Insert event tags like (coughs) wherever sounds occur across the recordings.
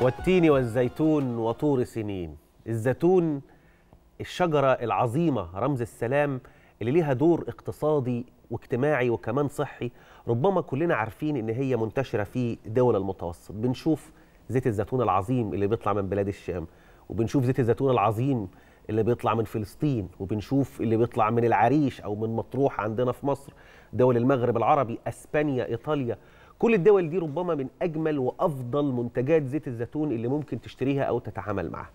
والتين والزيتون وطور سنين الزيتون الشجرة العظيمة رمز السلام اللي ليها دور اقتصادي واجتماعي وكمان صحي ربما كلنا عارفين ان هي منتشرة في دول المتوسط بنشوف زيت الزيتون العظيم اللي بيطلع من بلاد الشام وبنشوف زيت الزيتون العظيم اللي بيطلع من فلسطين وبنشوف اللي بيطلع من العريش او من مطروح عندنا في مصر دول المغرب العربي اسبانيا ايطاليا كل الدول دي ربما من أجمل وأفضل منتجات زيت الزيتون اللي ممكن تشتريها أو تتعامل معها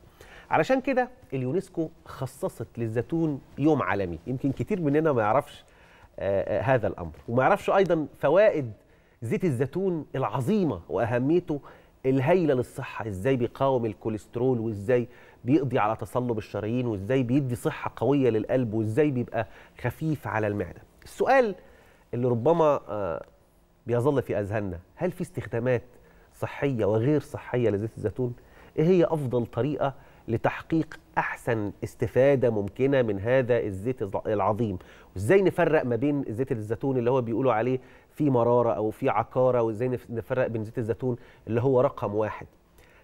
علشان كده اليونسكو خصصت للزيتون يوم عالمي يمكن كتير مننا ما يعرفش آه, آه، هذا الأمر وما يعرفش أيضا فوائد زيت الزيتون العظيمة وأهميته الهايلة للصحة إزاي بيقاوم الكوليسترول وإزاي بيقضي على تصلب الشرايين وإزاي بيدي صحة قوية للقلب وإزاي بيبقى خفيف على المعدة السؤال اللي ربما آه بيظل في اذهاننا هل في استخدامات صحيه وغير صحيه لزيت الزيتون ايه هي افضل طريقه لتحقيق احسن استفاده ممكنه من هذا الزيت العظيم وازاي نفرق ما بين زيت الزيتون اللي هو بيقولوا عليه في مراره او في عكاره وازاي نفرق بين زيت الزيتون اللي هو رقم واحد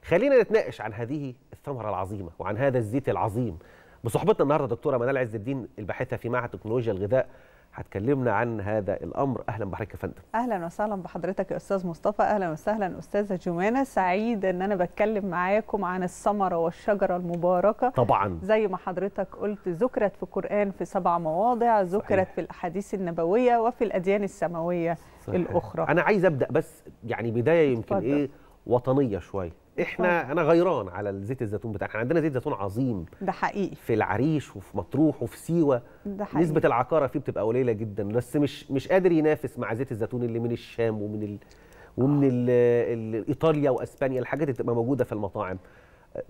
خلينا نتناقش عن هذه الثمره العظيمه وعن هذا الزيت العظيم بصحبتنا النهارده دكتوره منال عز الدين الباحثه في معهد تكنولوجيا الغذاء هتكلمنا عن هذا الامر اهلا بحضرتك يا فندم اهلا وسهلا بحضرتك يا استاذ مصطفى اهلا وسهلا استاذه جمانه سعيد ان انا بتكلم معاكم عن الثمره والشجره المباركه طبعا زي ما حضرتك قلت ذكرت في القران في سبع مواضع ذكرت في الاحاديث النبويه وفي الاديان السماويه صحيح. الاخرى انا عايز ابدا بس يعني بدايه يمكن فضل. ايه وطنيه شويه احنا طيب. انا غيران على زيت الزيتون بتاعنا احنا عندنا زيت زيتون عظيم ده حقيقي في العريش وفي مطروح وفي سيوه ده حقيقي. نسبه العقاره فيه بتبقى قليله جدا بس مش مش قادر ينافس مع زيت الزيتون اللي من الشام ومن ال... ومن آه. ال... ال... ايطاليا واسبانيا الحاجات اللي بتبقى موجوده في المطاعم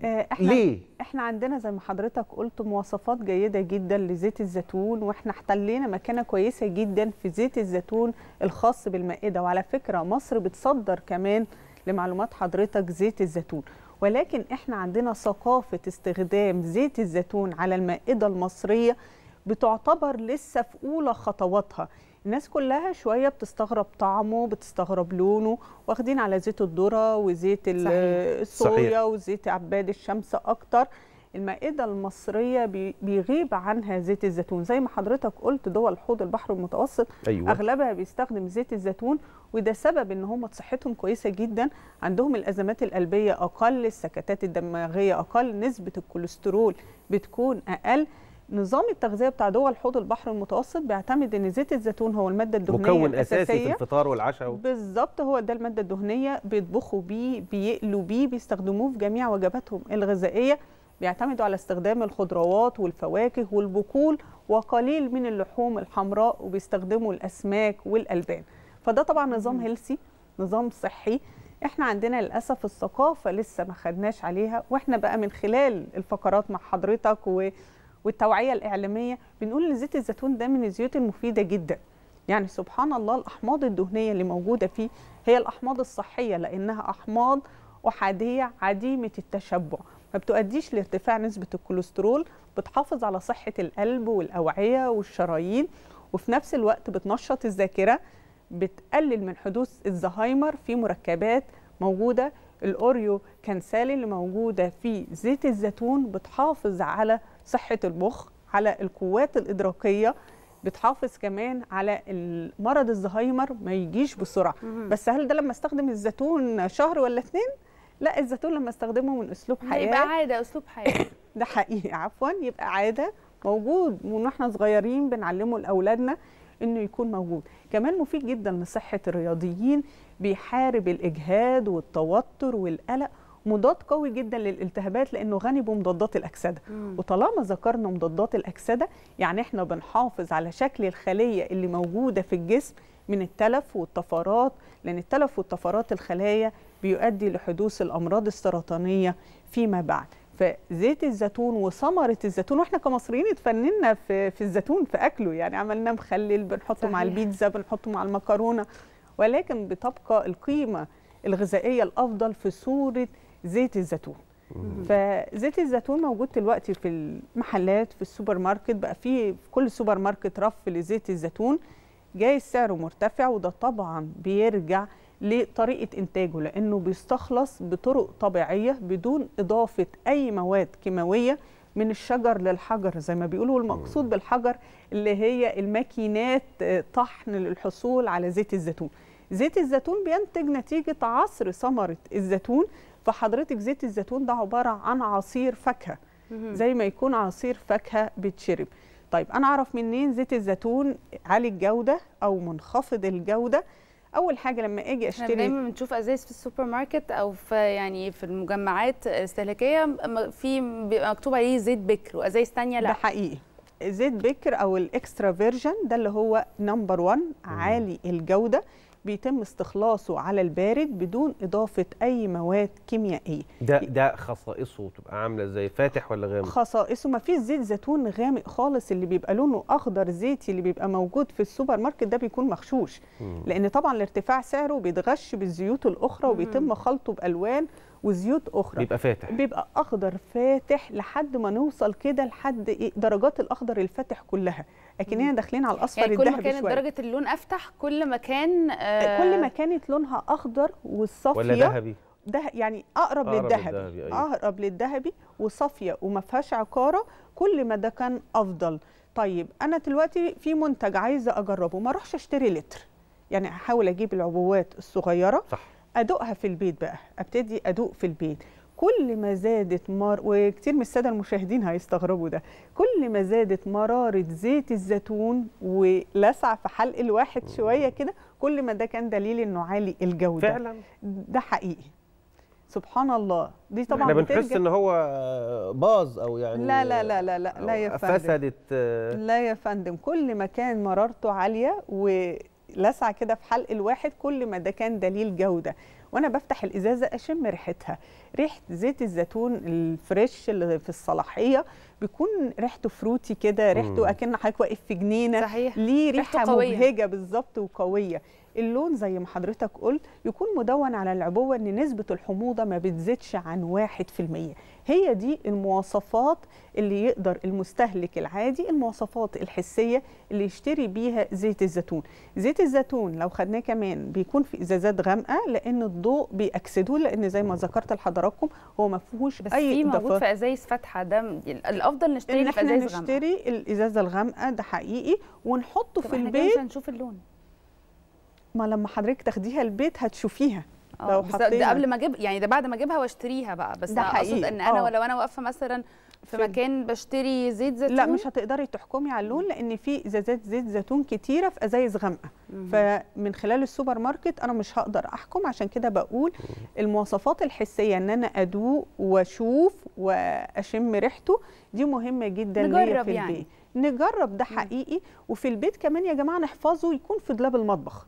آه، احنا ليه؟ احنا عندنا زي ما حضرتك قلت مواصفات جيده جدا لزيت الزيتون واحنا احتلينا مكانه كويسه جدا في زيت الزيتون الخاص بالمائده وعلى فكره مصر بتصدر كمان لمعلومات حضرتك زيت الزيتون ولكن احنا عندنا ثقافة استخدام زيت الزيتون على المائدة المصرية بتعتبر لسه في أولى خطواتها الناس كلها شوية بتستغرب طعمه بتستغرب لونه واخدين على زيت الذرة وزيت الصويا وزيت عباد الشمس أكتر المائده المصريه بيغيب عنها زيت الزيتون زي ما حضرتك قلت دول حوض البحر المتوسط أيوة. اغلبها بيستخدم زيت الزيتون وده سبب ان هم صحتهم كويسه جدا عندهم الازمات القلبيه اقل السكتات الدماغيه اقل نسبه الكوليسترول بتكون اقل نظام التغذيه بتاع دول حوض البحر المتوسط بيعتمد ان زيت الزيتون هو الماده الدهنيه مكون اساسي في الفطار والعشاء و... بالظبط هو ده الماده الدهنيه بيطبخوا بيه بيقلوا بيه بيستخدموه في جميع وجباتهم الغذائيه بيعتمدوا على استخدام الخضروات والفواكه والبقول وقليل من اللحوم الحمراء وبيستخدموا الاسماك والالبان فده طبعا نظام هيلسي نظام صحي احنا عندنا للاسف الثقافه لسه ما خدناش عليها واحنا بقى من خلال الفقرات مع حضرتك و... والتوعيه الاعلاميه بنقول ان زيت الزيتون ده من الزيوت المفيده جدا يعني سبحان الله الاحماض الدهنيه اللي موجوده فيه هي الاحماض الصحيه لانها احماض احاديه عديمه التشبع ما بتؤديش لارتفاع نسبة الكوليسترول بتحافظ على صحة القلب والأوعية والشرايين وفي نفس الوقت بتنشط الذاكرة بتقلل من حدوث الزهايمر في مركبات موجودة الأوريو كانسالي اللي موجودة في زيت الزيتون بتحافظ على صحة المخ على القوات الإدراكية بتحافظ كمان على مرض الزهايمر ما يجيش بسرعه بس هل ده لما استخدم الزيتون شهر ولا اثنين؟ لا الزيتون لما استخدمه من اسلوب حياه يبقى عاده اسلوب حياه (coughs) ده حقيقي عفوا يبقى عاده موجود ومن واحنا صغيرين بنعلمه لاولادنا انه يكون موجود كمان مفيد جدا لصحه الرياضيين بيحارب الاجهاد والتوتر والقلق مضاد قوي جدا للالتهابات لانه غني بمضادات الاكسده مم. وطالما ذكرنا مضادات الاكسده يعني احنا بنحافظ على شكل الخليه اللي موجوده في الجسم من التلف والطفرات لان التلف والطفرات الخلايا بيؤدي لحدوث الامراض السرطانيه فيما بعد فزيت الزيتون وثمره الزيتون واحنا كمصريين اتفننا في في الزيتون في اكله يعني عملنا مخلل بنحطه صحيح. مع البيتزا بنحطه مع المكرونه ولكن بتبقى القيمه الغذائيه الافضل في صوره زيت الزيتون فزيت الزيتون موجود دلوقتي في المحلات في السوبر ماركت بقى في كل سوبر ماركت رف لزيت الزيتون جاي سعره مرتفع وده طبعا بيرجع لطريقه انتاجه لانه بيستخلص بطرق طبيعيه بدون اضافه اي مواد كيماويه من الشجر للحجر زي ما بيقولوا المقصود بالحجر اللي هي الماكينات آه، طحن للحصول على زيت الزيتون زيت الزيتون بينتج نتيجه عصر ثمره الزيتون فحضرتك زيت الزيتون ده عباره عن عصير فاكهه زي ما يكون عصير فاكهه بيتشرب طيب انا اعرف منين زيت الزيتون عالي الجوده او منخفض الجوده اول حاجه لما اجي اشتري دايما بنشوف ازايز في السوبر ماركت او في يعني في المجمعات الاستهلاكيه في بيبقى مكتوب عليه زيت بكر وازايز ثانيه لا ده حقيقي زيت بكر او الاكسترا فيرجن ده اللي هو نمبر 1 عالي الجوده بيتم استخلاصه على البارد بدون اضافه اي مواد كيميائيه ده ده خصائصه تبقى عامله ازاي فاتح ولا غامق خصائصه ما فيش زيت زيتون غامق خالص اللي بيبقى لونه اخضر زيتي اللي بيبقى موجود في السوبر ماركت ده بيكون مغشوش لان طبعا لارتفاع سعره بيتغش بالزيوت الاخرى وبيتم خلطه بالوان وزيوت اخرى بيبقى فاتح بيبقى اخضر فاتح لحد ما نوصل كده لحد إيه، درجات الاخضر الفاتح كلها اكننا داخلين على الاصفر يعني الذهبي شويه كل ما كانت درجه اللون افتح كل ما كان آه كل ما آه، كانت لونها اخضر وصافيه ولا ذهبي ده يعني اقرب, أقرب للذهبي أيوه. اقرب للذهبي وصافيه وما فيهاش عقاره كل ما ده كان افضل طيب انا دلوقتي في منتج عايزه اجربه ما اروحش اشتري لتر يعني احاول اجيب العبوات الصغيره صح. ادوقها في البيت بقى ابتدي ادوق في البيت كل ما زادت مر وكتير من الساده المشاهدين هيستغربوا ده كل ما زادت مراره زيت الزيتون ولسع في حلق الواحد شويه كده كل ما ده كان دليل انه عالي الجوده فعلا ده حقيقي سبحان الله دي طبعا احنا بنحس ان هو باظ او يعني لا لا لا لا لا, لا يا فندم فسدت آه. لا يا فندم كل ما كان مرارته عاليه و لسع كده في حلق الواحد كل ما ده كان دليل جودة وانا بفتح الازازه اشم ريحتها ريحه زيت الزيتون الفريش اللي في الصلاحيه بيكون ريحته فروتي كده ريحته اكن حضرتك واقف في جنينه صحيح ليه ريحه مبهجه بالظبط وقويه اللون زي ما حضرتك قلت يكون مدون على العبوه ان نسبه الحموضه ما بتزيدش عن 1% هي دي المواصفات اللي يقدر المستهلك العادي المواصفات الحسيه اللي يشتري بيها زيت الزيتون زيت الزيتون لو خدناه كمان بيكون في ازازات غامقه لان الضوء بيأكسده لان زي ما ذكرت لحضراتكم هو ما فيهوش اي في موجود في ازايز فاتحه ده الافضل نشتري إن في ازايز غامقه نشتري الازازه الغامقه ده حقيقي ونحطه في البيت نشوف اللون ما لما حضرتك تاخديها البيت هتشوفيها آه، لو بس ده قبل ما اجيب يعني ده بعد ما اجيبها واشتريها بقى بس ده حقيقي. اقصد ان انا آه. ولو انا واقفه مثلا في مكان بشتري زيت زيتون لا مش هتقدري تحكمي على اللون لان في ازازات زيت زيتون كتيره في ازايز غامقه فمن خلال السوبر ماركت انا مش هقدر احكم عشان كده بقول المواصفات الحسيه ان انا ادوق واشوف واشم ريحته دي مهمه جدا ليا في يعني. نجرب ده حقيقي وفي البيت كمان يا جماعه نحفظه يكون في دولاب المطبخ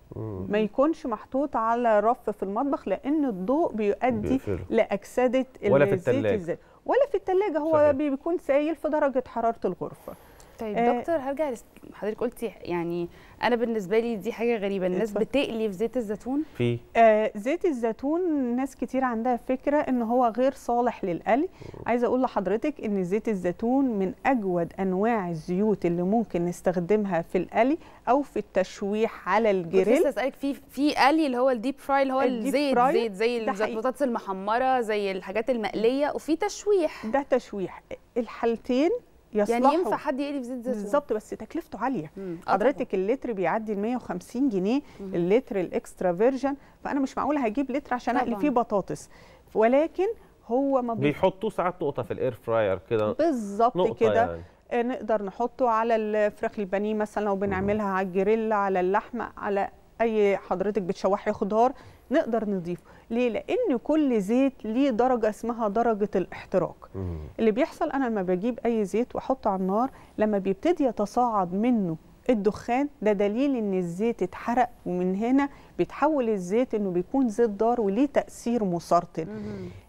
ما يكونش محطوط على رف في المطبخ لان الضوء بيؤدي لاكسده ولا في الزيت ولا في الثلاجه هو صحيح. بيكون سايل في درجه حراره الغرفه طيب آه دكتور هرجع حضرتك قلتي يعني انا بالنسبه لي دي حاجه غريبه الناس اتفضل. بتقلي في زيت الزيتون في آه زيت الزيتون ناس كتير عندها فكره ان هو غير صالح للقلي عايزه اقول لحضرتك ان زيت الزيتون من اجود انواع الزيوت اللي ممكن نستخدمها في القلي او في التشويح على الجريل كنت اسالك في في قلي اللي هو الديب فراي اللي هو الزيت زيت زي البطاطس المحمره زي الحاجات المقليه وفي تشويح ده تشويح الحالتين يصلحه يعني ينفع حد يقلي في زيت زيتون بالظبط بس تكلفته عاليه آه، حضرتك اللتر بيعدي ال 150 جنيه مم. اللتر الاكسترا فيرجن فانا مش معقول هجيب لتر عشان اقلي فيه بطاطس ولكن هو ما بيحطوه ساعات نقطه في الاير فراير كده بالظبط كده يعني. آه، نقدر نحطه على الفراخ البانيه مثلا لو بنعملها على الجريل على اللحمه على اي حضرتك بتشوحي خضار نقدر نضيفه ليه لان كل زيت ليه درجه اسمها درجه الاحتراق اللي بيحصل انا لما بجيب اي زيت واحطه على النار لما بيبتدي يتصاعد منه الدخان ده دليل ان الزيت اتحرق ومن هنا بيتحول الزيت انه بيكون زيت ضار وليه تاثير مسرطن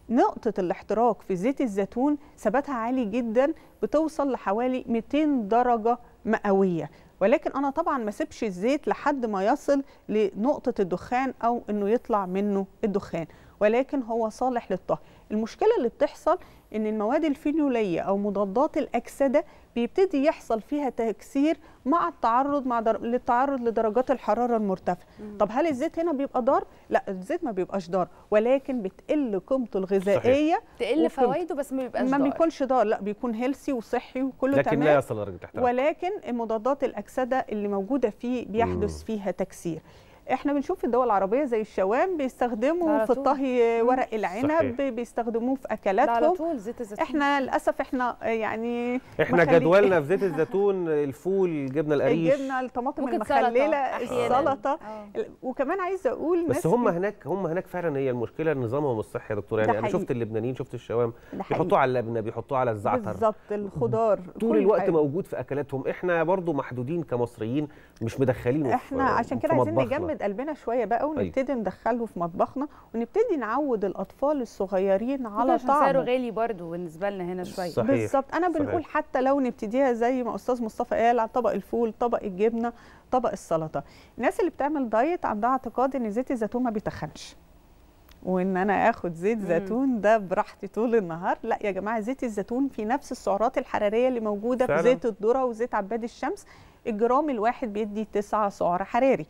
نقطة الاحتراق في زيت الزيتون ثباتها عالي جدا بتوصل لحوالي 200 درجة مئوية ولكن انا طبعا ما سيبش الزيت لحد ما يصل لنقطه الدخان او انه يطلع منه الدخان ولكن هو صالح للطهي المشكله اللي بتحصل ان المواد الفينوليه او مضادات الاكسده بيبتدي يحصل فيها تكسير مع التعرض مع در... للتعرض لدرجات الحراره المرتفعه طب هل الزيت هنا بيبقى ضار لا الزيت ما بيبقاش ضار ولكن بتقل قيمته الغذائيه تقل فوائده بس ما بيبقاش ما بيكونش ضار لا بيكون هيلسي وصحي وكله لكن تمام لكن لا يصل لدرجه الاحتراق ولكن مضادات الاكسده اللي موجوده فيه بيحدث مم. فيها تكسير احنا بنشوف في الدول العربيه زي الشوام بيستخدموا في الطهي ورق العنب صحيح. بيستخدموه في اكلاتهم على طول زيت الزيتون احنا للاسف احنا يعني احنا جدولنا في (laughs) زيت الزيتون الفول الجبنه القريش الجبنه الطماطم المخلله السلطه آه. وكمان عايزه اقول بس هم هناك هم هناك فعلا هي المشكله نظامهم الصحي يا دكتور يعني انا شفت اللبنانيين شفت الشوام بيحطوه على اللبنه بيحطوه على الزعتر بالظبط الخضار طول الوقت موجود في اكلاتهم احنا برضو محدودين كمصريين مش مدخلينه احنا عشان كده عايزين نجمد نفرد قلبنا شويه بقى طيب. ونبتدي ندخله في مطبخنا ونبتدي نعود الاطفال الصغيرين على طعمه سعره غالي برضو بالنسبه لنا هنا شويه بالظبط انا بنقول صحيح. حتى لو نبتديها زي ما استاذ مصطفى قال على طبق الفول طبق الجبنه طبق السلطه الناس اللي بتعمل دايت عندها اعتقاد ان زيت الزيتون ما بيتخنش وان انا اخد زيت زيتون ده براحتي طول النهار لا يا جماعه زيت الزيتون في نفس السعرات الحراريه اللي موجوده فعلا. في زيت الذره وزيت عباد الشمس الجرام الواحد بيدي 9 سعر حراري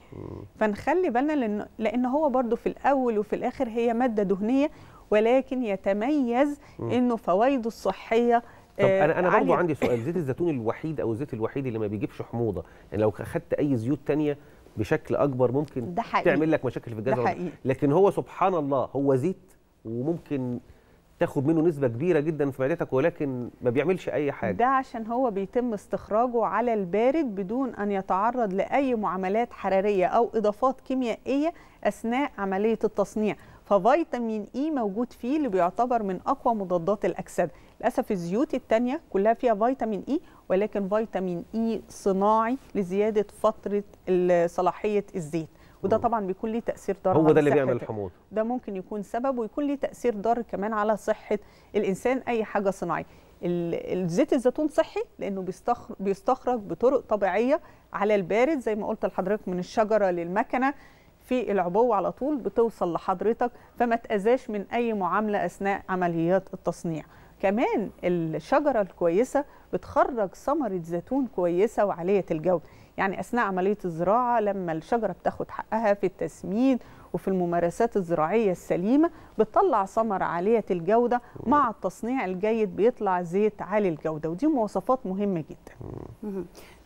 فنخلي بالنا لان لان هو برده في الاول وفي الاخر هي ماده دهنيه ولكن يتميز انه فوائده الصحيه طب آه، انا انا برضه عندي سؤال (laughs) زيت الزيتون الوحيد او الزيت الوحيد اللي ما بيجيبش حموضه يعني لو خدت اي زيوت تانية بشكل اكبر ممكن ده حقيقي. تعمل لك مشاكل في الجزر لكن هو سبحان الله هو زيت وممكن تاخد منه نسبه كبيره جدا في معدتك ولكن ما بيعملش اي حاجه ده عشان هو بيتم استخراجه على البارد بدون ان يتعرض لاي معاملات حراريه او اضافات كيميائيه اثناء عمليه التصنيع ففيتامين اي e موجود فيه اللي بيعتبر من اقوى مضادات الاكسده للاسف الزيوت الثانيه كلها فيها فيتامين اي e، ولكن فيتامين اي e صناعي لزياده فتره صلاحيه الزيت وده طبعا بيكون ليه تاثير ضار هو ده اللي بيعمل الحموضه ده ممكن يكون سبب ويكون ليه تاثير ضار كمان على صحه الانسان اي حاجه صناعيه زيت الزيتون صحي لانه بيستخرج بطرق طبيعيه على البارد زي ما قلت لحضرتك من الشجره للمكنه في العبوة على طول بتوصل لحضرتك فما تأذاش من أي معاملة أثناء عمليات التصنيع كمان الشجرة الكويسة بتخرج ثمرة زيتون كويسة وعالية الجودة يعني أثناء عملية الزراعة لما الشجرة بتاخد حقها في التسميد وفي الممارسات الزراعية السليمة بتطلع ثمر عالية الجودة مع التصنيع الجيد بيطلع زيت عالي الجودة ودي مواصفات مهمة جدا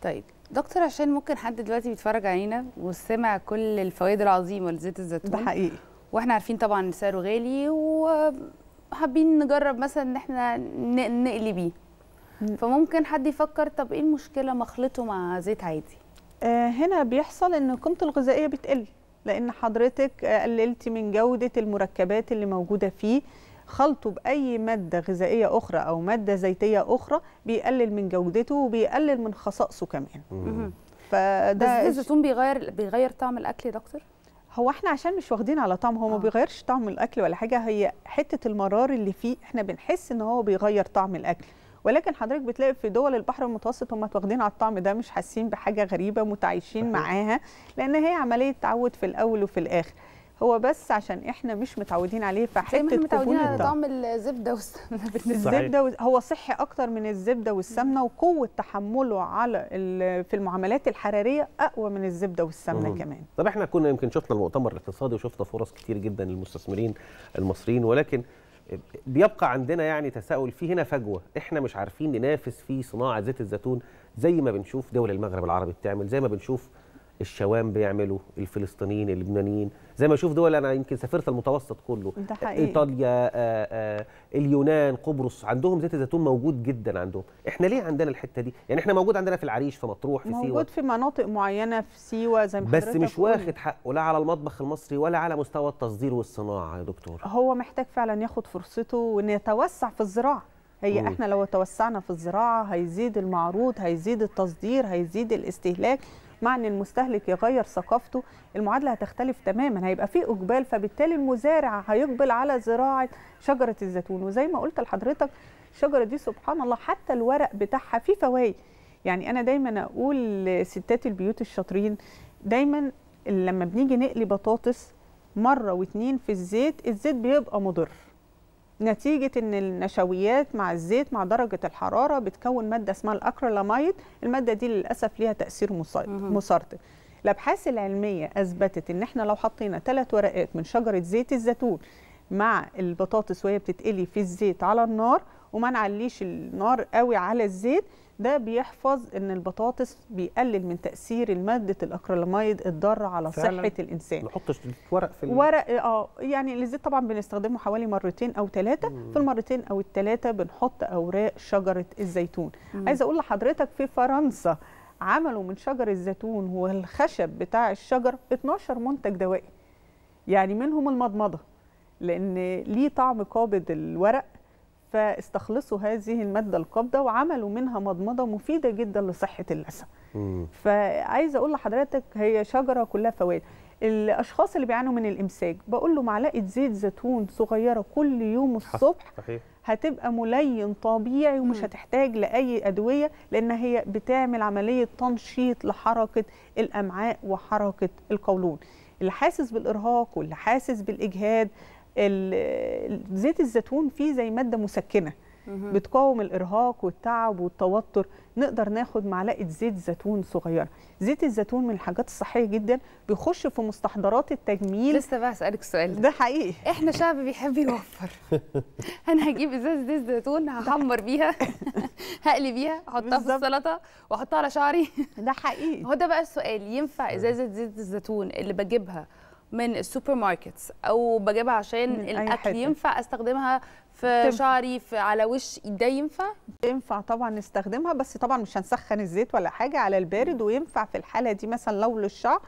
طيب دكتور عشان ممكن حد دلوقتي بيتفرج علينا وسمع كل الفوائد العظيمة لزيت الزيتون ده حقيقي واحنا عارفين طبعا سعره غالي وحابين نجرب مثلا ان احنا نقلي بيه فممكن حد يفكر طب ايه المشكله ما اخلطه مع زيت عادي آه، هنا بيحصل ان قيمته الغذائيه بتقل لان حضرتك قللتي من جوده المركبات اللي موجوده فيه خلطه باي ماده غذائيه اخرى او ماده زيتيه اخرى بيقلل من جودته وبيقلل من خصائصه كمان فده بس الزيتون بيغير بيغير طعم الاكل يا دكتور هو احنا عشان مش واخدين على طعم هو آه. ما بيغيرش طعم الاكل ولا حاجه هي حته المرار اللي فيه احنا بنحس ان هو بيغير طعم الاكل ولكن حضرتك بتلاقي في دول البحر المتوسط هم واخدين على الطعم ده مش حاسين بحاجه غريبه متعايشين معاها لان هي عمليه تعود في الاول وفي الاخر هو بس عشان احنا مش متعودين عليه فحته زي متعودين على طعم الزبده والسمنه الزبده هو صحي اكتر من الزبده والسمنه وقوه تحمله على في المعاملات الحراريه اقوى من الزبده والسمنه مم. كمان طب احنا كنا يمكن شفنا المؤتمر الاقتصادي وشفنا فرص كتير جدا للمستثمرين المصريين ولكن بيبقى عندنا يعني تساؤل في هنا فجوه احنا مش عارفين ننافس في صناعه زيت الزيتون زي ما بنشوف دول المغرب العربي بتعمل زي ما بنشوف الشوام بيعملوا الفلسطينيين اللبنانيين زي ما اشوف دول انا يمكن سافرت المتوسط كله ده حقيقي. ايطاليا آآ آآ اليونان قبرص عندهم زيت الزيتون موجود جدا عندهم احنا ليه عندنا الحته دي يعني احنا موجود عندنا في العريش في مطروح في سيوه موجود في مناطق معينه في سيوه زي ما بس مش واخد حقه لا على المطبخ المصري ولا على مستوى التصدير والصناعه يا دكتور هو محتاج فعلا ياخد فرصته ونتوسع في الزراعه هي مم. احنا لو توسعنا في الزراعه هيزيد المعروض هيزيد التصدير هيزيد الاستهلاك مع ان المستهلك يغير ثقافته المعادله هتختلف تماما هيبقى في اقبال فبالتالي المزارع هيقبل على زراعه شجره الزيتون وزي ما قلت لحضرتك الشجره دي سبحان الله حتى الورق بتاعها فيه فوائد يعني انا دايما اقول لستات البيوت الشاطرين دايما لما بنيجي نقلي بطاطس مره واتنين في الزيت الزيت بيبقى مضر نتيجة أن النشويات مع الزيت مع درجة الحرارة بتكون مادة اسمها الأكريلاميد المادة دي للأسف ليها تأثير مسرطن الأبحاث العلمية أثبتت أن احنا لو حطينا ثلاث ورقات من شجرة زيت الزيتون مع البطاطس وهي بتتقلي في الزيت على النار وما نعليش النار قوي على الزيت ده بيحفظ ان البطاطس بيقلل من تاثير ماده الاكريلاميد الضاره على صحه الانسان نحطش ورق في ورق اه يعني الزيت طبعا بنستخدمه حوالي مرتين او ثلاثه في المرتين او الثلاثه بنحط اوراق شجره الزيتون عايزه اقول لحضرتك في فرنسا عملوا من شجر الزيتون والخشب بتاع الشجر 12 منتج دوائي يعني منهم المضمضه لان ليه طعم قابض الورق فاستخلصوا هذه المادة القابضة وعملوا منها مضمضة مفيدة جدا لصحة اللثة فعايزة أقول لحضرتك هي شجرة كلها فوائد الأشخاص اللي بيعانوا من الإمساك بقول له معلقة زيت زيتون صغيرة كل يوم الصبح صحيح. هتبقى ملين طبيعي ومش هتحتاج لاي ادويه لان هي بتعمل عمليه تنشيط لحركه الامعاء وحركه القولون اللي حاسس بالارهاق واللي حاسس بالاجهاد زيت الزيتون فيه زي ماده مسكنه بتقاوم الارهاق والتعب والتوتر نقدر ناخد معلقه زيت زيتون صغيره زيت الزيتون من الحاجات الصحيه جدا بيخش في مستحضرات التجميل لسه بقى أسألك السؤال ده, حقيقي احنا شعب بيحب يوفر (laughs) انا هجيب ازازه زيت زيتون هحمر بيها (laughs) هقلي بيها احطها في السلطه واحطها على شعري ده حقيقي هو ده بقى السؤال ينفع ازازه زيت الزيتون اللي بجيبها من السوبر ماركتس او بجيبها عشان الاكل ينفع استخدمها في شعري في على وش ده ينفع ينفع طبعا نستخدمها بس طبعا مش هنسخن الزيت ولا حاجه على البارد وينفع في الحاله دي مثلا لو للشعر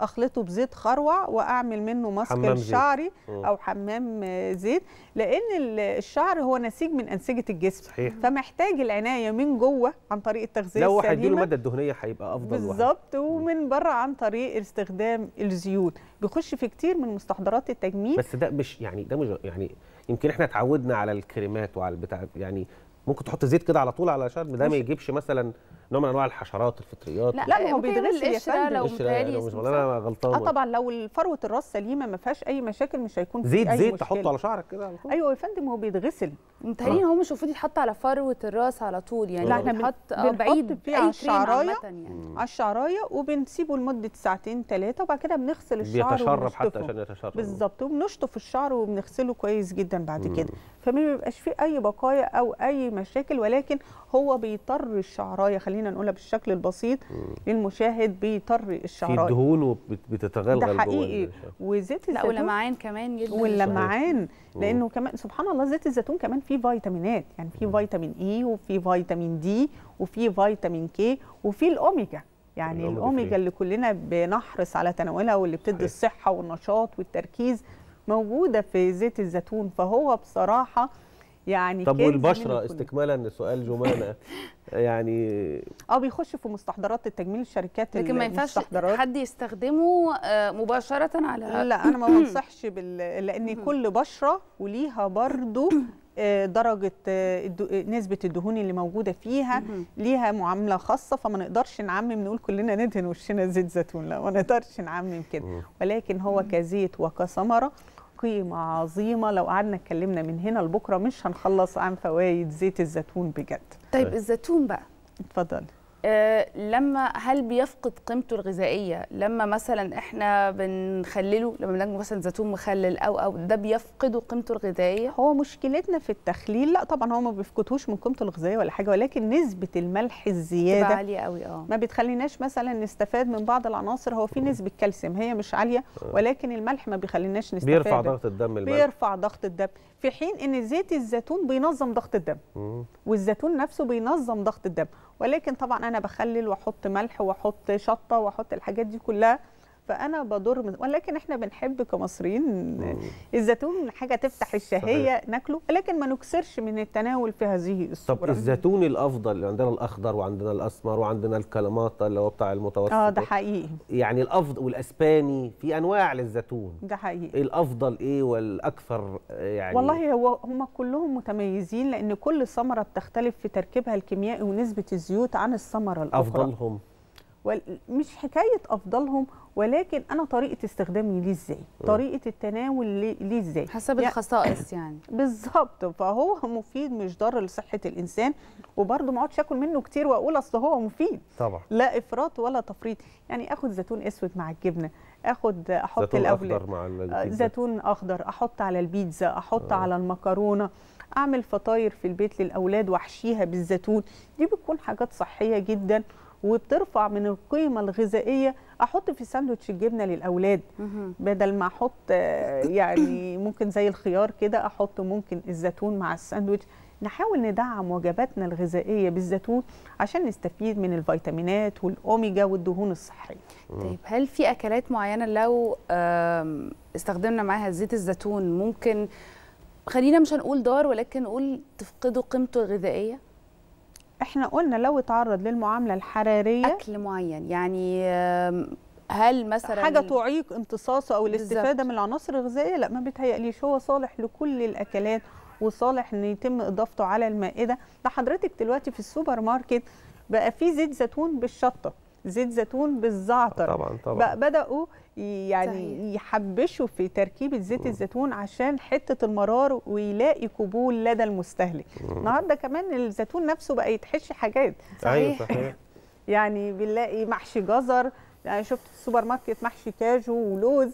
اخلطه بزيت خروع واعمل منه ماسك شعري او حمام زيت لان الشعر هو نسيج من انسجه الجسم صحيح. فمحتاج العنايه من جوه عن طريق التغذيه لو السليمه لو هيديله الماده الدهنيه هيبقى افضل بالظبط ومن بره عن طريق استخدام الزيوت بيخش في كتير من مستحضرات التجميل بس ده مش يعني ده مش يعني يمكن احنا اتعودنا على الكريمات وعلى البتاع يعني ممكن تحط زيت كده على طول على شعر ده ما يجيبش مثلا نوع من انواع الحشرات الفطريات لا لا هو بيتغل يا فندم لو مش انا غلطان اه طبعا لو فروه الراس سليمه ما فيهاش اي مشاكل مش هيكون في زيت اي زيت تحطه على شعرك كده على طول ايوه يا فندم هو بيتغسل متهيألي هو مش المفروض يتحط على فروه الراس على طول يعني لا احنا آه، بنحط بعيد فيه على الشعرايه يعني. على الشعرايه وبنسيبه لمده ساعتين ثلاثه وبعد كده بنغسل الشعر بيتشرب حتى عشان يتشرب بالظبط وبنشطف الشعر وبنغسله كويس جدا بعد كده فما بيبقاش فيه اي بقايا او اي مشاكل ولكن هو بيطر الشعرايه خلينا نقولها بالشكل البسيط للمشاهد بيطر الشعرايه في دهون وبتتغلغل ده حقيقي وزيت الزيتون ولمعان كمان جدا واللمعان لانه كمان سبحان الله زيت الزيتون كمان فيه فيتامينات يعني فيه فيتامين اي e، وفيه فيتامين دي وفيه فيتامين كي وفيه الاوميجا يعني الاوميجا اللي كلنا بنحرص على تناولها واللي بتدي الصحه والنشاط والتركيز موجوده في زيت الزيتون فهو بصراحه يعني طب والبشره استكمالا لسؤال جمانه (laughs) يعني اه بيخش في مستحضرات التجميل الشركات لكن ما ينفعش حد يستخدمه آه، مباشره على لا انا ما (laughs) بنصحش بال... لان كل بشره وليها برضو آه، درجة آه، نسبة الدهون اللي موجودة فيها ليها معاملة خاصة فما نقدرش نعمم نقول كلنا ندهن وشنا زيت زيتون لا ما نقدرش نعمم كده ولكن هو كزيت وكثمرة قيمه عظيمه لو قعدنا اتكلمنا من هنا لبكره مش هنخلص عن فوائد زيت الزيتون بجد طيب الزيتون بقى اتفضلي آه، لما هل بيفقد قيمته الغذائيه لما مثلا احنا بنخلله لما بنجم مثلا زيتون مخلل او او ده بيفقد قيمته الغذائيه هو مشكلتنا في التخليل لا طبعا هو ما بيفقدهوش من قيمته الغذائيه ولا حاجه ولكن نسبه الملح الزياده عاليه قوي اه ما بتخليناش مثلا نستفاد من بعض العناصر هو في نسبه كالسيوم هي مش عاليه آه. ولكن الملح ما بيخليناش نستفاد بيرفع ضغط الدم الملح. بيرفع ضغط الدم في حين ان زيت الزيتون بينظم ضغط الدم والزيتون نفسه بينظم ضغط الدم ولكن طبعا انا بخلل واحط ملح واحط شطه واحط الحاجات دي كلها فانا بضر من... ولكن احنا بنحب كمصريين الزيتون حاجه تفتح الشهيه صحيح. ناكله لكن ما نكسرش من التناول في هذه الصوره طب الزيتون الافضل عندنا الاخضر وعندنا الاسمر وعندنا الكلماطه اللي هو بتاع المتوسط اه ده حقيقي يعني الافضل والاسباني في انواع للزيتون ده حقيقي الافضل ايه والاكثر يعني والله هو هم كلهم متميزين لان كل ثمره بتختلف في تركيبها الكيميائي ونسبه الزيوت عن الثمره الاخرى افضلهم مش حكايه افضلهم ولكن انا طريقه استخدامي ليه ازاي طريقه التناول ليه ازاي حسب يعني الخصائص (laughs) يعني بالظبط فهو مفيد مش ضار لصحه الانسان وبرده ما اقعدش اكل منه كتير واقول اصل هو مفيد طبعا لا افراط ولا تفريط يعني اخد زيتون اسود مع الجبنه اخد احط زيتون اخضر مع آه، البيتزا زيتون اخضر احط على البيتزا احط آه. على المكرونه اعمل فطاير في البيت للاولاد واحشيها بالزيتون دي بتكون حاجات صحيه جدا وبترفع من القيمه الغذائيه احط في ساندوتش الجبنه للاولاد بدل ما احط آه، يعني ممكن زي الخيار كده احط ممكن الزيتون مع الساندوتش نحاول ندعم وجباتنا الغذائيه بالزيتون عشان نستفيد من الفيتامينات والاوميجا والدهون الصحيه. طيب هل في اكلات معينه لو استخدمنا معاها زيت الزيتون ممكن خلينا مش هنقول دار ولكن نقول تفقده قيمته الغذائيه؟ احنا قلنا لو اتعرض للمعامله الحراريه اكل معين يعني هل مثلا حاجه تعيق امتصاصه او الاستفاده من العناصر الغذائيه لا ما بيتهيأليش هو صالح لكل الاكلات وصالح ان يتم اضافته على المائده ده حضرتك دلوقتي في السوبر ماركت بقى فيه زيت زيتون بالشطه زيت زيتون بالزعتر طبعا طبعا بداوا يعني صحيح. يحبشوا في تركيبه زيت الزيتون عشان حته المرار ويلاقي قبول لدى المستهلك النهارده كمان الزيتون نفسه بقى يتحشي حاجات أيوة، صحيح, صحيح. (laughs) يعني بنلاقي محشي جزر يعني شفت في السوبر ماركت محشي كاجو ولوز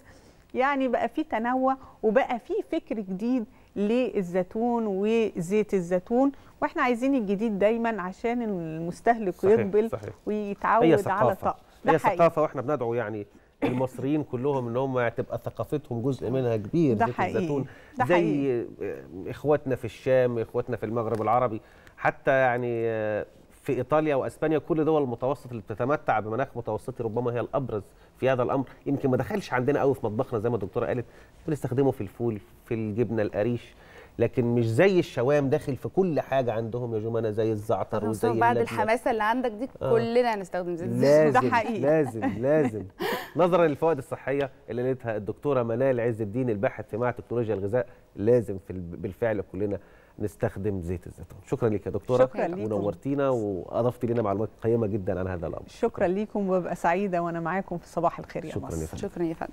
يعني بقى في تنوع وبقى في فكر جديد للزيتون وزيت الزيتون واحنا عايزين الجديد دايما عشان المستهلك صحيح يقبل صحيح ويتعود هي ثقافة. على طاقه هي ثقافه واحنا بندعو يعني المصريين كلهم ان هم تبقى ثقافتهم جزء منها كبير ده حقيقي. الزيتون ده زي حقيقي. آه، اخواتنا في الشام اخواتنا في المغرب العربي حتى يعني آه، في ايطاليا واسبانيا كل دول المتوسط اللي بتتمتع بمناخ متوسطي ربما هي الابرز في هذا الامر يمكن ما دخلش عندنا قوي في مطبخنا زي ما الدكتوره قالت بنستخدمه في الفول في الجبنه القريش لكن مش زي الشوام داخل في كل حاجه عندهم يا جمانه زي الزعتر وزي بعد الحماسه اللي عندك دي آه. كلنا هنستخدم زيت الزيتون (laughs) ده حقيقي لازم لازم (laughs) نظرا للفوائد الصحيه اللي قالتها الدكتوره منال عز الدين الباحث في معهد تكنولوجيا الغذاء لازم في بالفعل كلنا نستخدم زيت الزيتون شكرا لك يا دكتوره شكرا ونورتينا واضفتي لنا معلومات قيمه جدا عن هذا الامر شكرا, شكرا ليكم وببقى سعيده وانا معاكم في صباح الخير يا شكرا مصر يا شكرا يا فندم